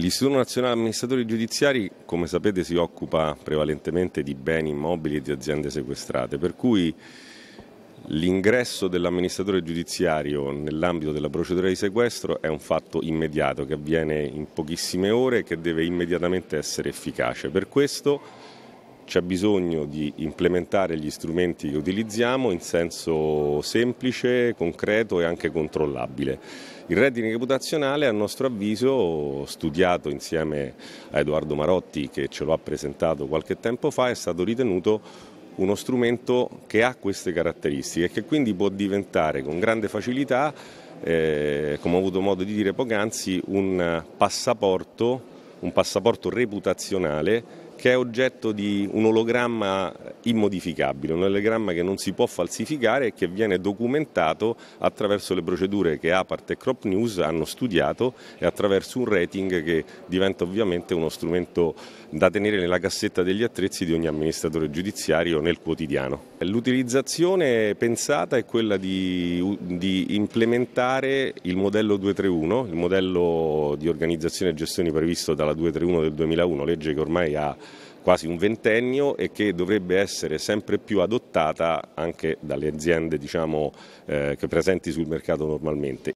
L'Istituto Nazionale Amministratori Giudiziari, come sapete, si occupa prevalentemente di beni immobili e di aziende sequestrate, per cui l'ingresso dell'amministratore giudiziario nell'ambito della procedura di sequestro è un fatto immediato che avviene in pochissime ore e che deve immediatamente essere efficace. Per questo c'è bisogno di implementare gli strumenti che utilizziamo in senso semplice, concreto e anche controllabile. Il reddito reputazionale a nostro avviso, studiato insieme a Edoardo Marotti che ce lo ha presentato qualche tempo fa, è stato ritenuto uno strumento che ha queste caratteristiche e che quindi può diventare con grande facilità, eh, come ho avuto modo di dire poc'anzi, un passaporto, un passaporto reputazionale che è oggetto di un ologramma immodificabile, un ologramma che non si può falsificare e che viene documentato attraverso le procedure che APART e Crop News hanno studiato e attraverso un rating che diventa ovviamente uno strumento da tenere nella cassetta degli attrezzi di ogni amministratore giudiziario nel quotidiano. L'utilizzazione pensata è quella di, di implementare il modello 231, il modello di organizzazione e gestione previsto dalla 231 del 2001, legge che ormai ha quasi un ventennio e che dovrebbe essere sempre più adottata anche dalle aziende diciamo, eh, che presenti sul mercato normalmente.